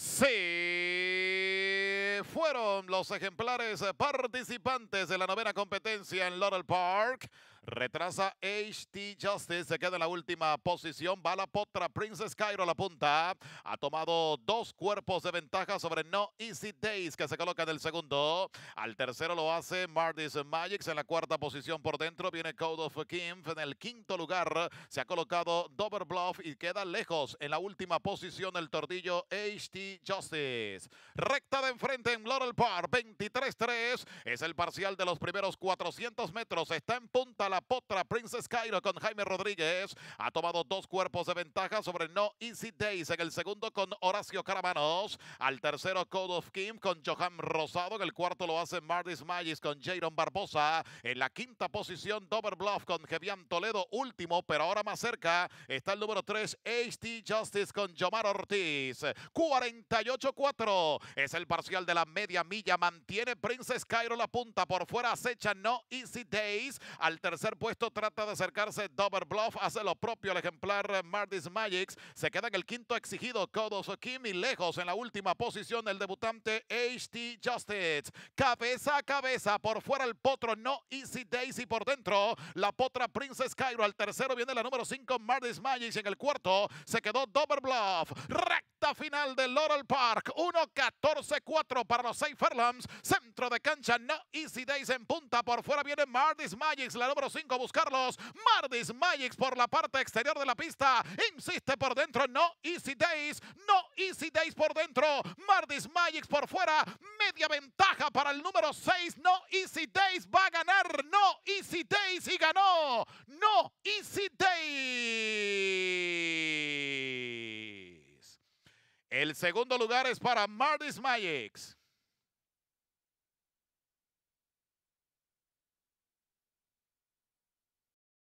Sí, fueron los ejemplares participantes de la novena competencia en Laurel Park. Retrasa HT Justice, se queda en la última posición. Va la potra, Princess Cairo a la punta. Ha tomado dos cuerpos de ventaja sobre No Easy Days, que se coloca en el segundo. Al tercero lo hace Mardis Magics en la cuarta posición por dentro. Viene Code of Kim en el quinto lugar. Se ha colocado Dover Bluff y queda lejos en la última posición el tordillo HT Justice. Recta de enfrente en Laurel Park, 23-3. Es el parcial de los primeros 400 metros. Está en punta la potra Princess Cairo con Jaime Rodríguez. Ha tomado dos cuerpos de ventaja sobre No Easy Days en el segundo con Horacio Caramanos. Al tercero Code of Kim con Johan Rosado. En el cuarto lo hace Mardis Magis con Jaron Barbosa. En la quinta posición Dover Bluff con Jevian Toledo. Último, pero ahora más cerca está el número 3 HD Justice con Jomar Ortiz. 48-4 es el parcial de la media milla. Mantiene Princess Cairo la punta. Por fuera acecha No Easy Days. Al tercero tercer puesto trata de acercarse Dover Bluff, hace lo propio el ejemplar Mardis Magics, se queda en el quinto exigido Kodos Y lejos en la última posición el debutante HT Justice, cabeza a cabeza, por fuera el potro No Easy Daisy por dentro, la potra Princess Cairo, al tercero viene la número 5 Mardis Magics, en el cuarto se quedó Dover Bluff, final de Laurel Park. 1-14-4 para los 6 Centro de cancha, no Easy Days en punta. Por fuera viene Mardis Magix, la número 5 buscarlos. Mardis Magix por la parte exterior de la pista. Insiste por dentro, no Easy Days. No Easy Days por dentro. Mardis Magix por fuera. Media ventaja para el número 6. No Easy Days va a ganar. No Easy Days y ganó. No Easy El segundo lugar es para Mardis Magic's.